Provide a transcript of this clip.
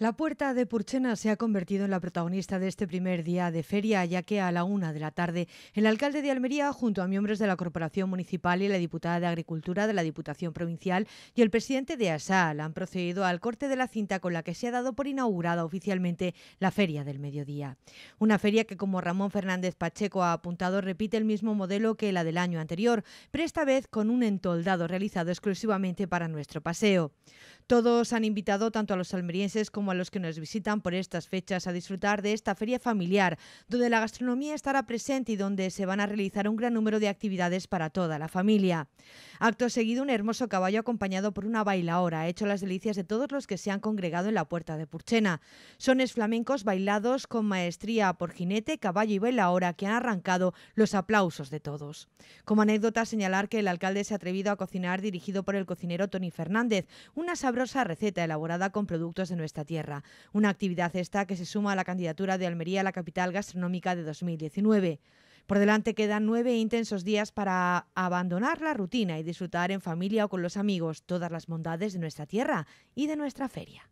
La puerta de Purchena se ha convertido en la protagonista de este primer día de feria, ya que a la una de la tarde el alcalde de Almería, junto a miembros de la Corporación Municipal y la diputada de Agricultura de la Diputación Provincial y el presidente de ASAL, han procedido al corte de la cinta con la que se ha dado por inaugurada oficialmente la Feria del Mediodía. Una feria que, como Ramón Fernández Pacheco ha apuntado, repite el mismo modelo que la del año anterior, pero esta vez con un entoldado realizado exclusivamente para nuestro paseo. Todos han invitado tanto a los almerienses como a los que nos visitan por estas fechas a disfrutar de esta feria familiar, donde la gastronomía estará presente y donde se van a realizar un gran número de actividades para toda la familia. Acto seguido, un hermoso caballo acompañado por una bailaora ha hecho las delicias de todos los que se han congregado en la puerta de Purchena. Sones flamencos bailados con maestría por jinete, caballo y bailaora que han arrancado los aplausos de todos. Como anécdota, señalar que el alcalde se ha atrevido a cocinar dirigido por el cocinero Tony Fernández, una sabrosa receta elaborada con productos de nuestra tierra una actividad esta que se suma a la candidatura de Almería a la capital gastronómica de 2019. Por delante quedan nueve intensos días para abandonar la rutina y disfrutar en familia o con los amigos todas las bondades de nuestra tierra y de nuestra feria.